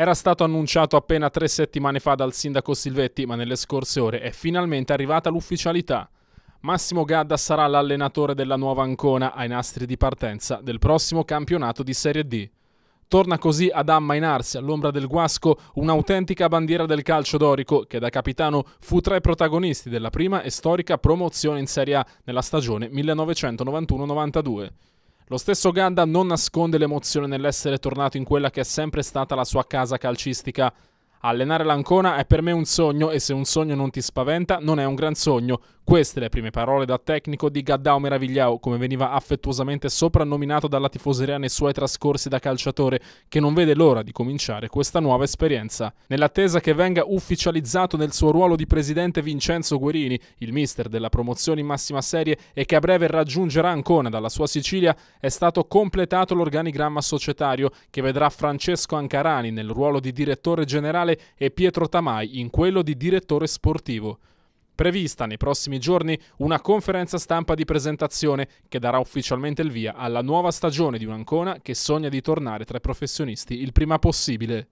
Era stato annunciato appena tre settimane fa dal sindaco Silvetti, ma nelle scorse ore è finalmente arrivata l'ufficialità. Massimo Gadda sarà l'allenatore della nuova Ancona ai nastri di partenza del prossimo campionato di Serie D. Torna così ad ammainarsi all'ombra del guasco un'autentica bandiera del calcio dorico che da capitano fu tra i protagonisti della prima e storica promozione in Serie A nella stagione 1991-92. Lo stesso Ganda non nasconde l'emozione nell'essere tornato in quella che è sempre stata la sua casa calcistica Allenare l'Ancona è per me un sogno e se un sogno non ti spaventa non è un gran sogno. Queste le prime parole da tecnico di Gaddao Meravigliao, come veniva affettuosamente soprannominato dalla tifoseria nei suoi trascorsi da calciatore, che non vede l'ora di cominciare questa nuova esperienza. Nell'attesa che venga ufficializzato nel suo ruolo di presidente Vincenzo Guerini, il mister della promozione in massima serie e che a breve raggiungerà Ancona dalla sua Sicilia, è stato completato l'organigramma societario che vedrà Francesco Ancarani nel ruolo di direttore generale generale e Pietro Tamai in quello di direttore sportivo. Prevista nei prossimi giorni una conferenza stampa di presentazione che darà ufficialmente il via alla nuova stagione di un'Ancona che sogna di tornare tra i professionisti il prima possibile.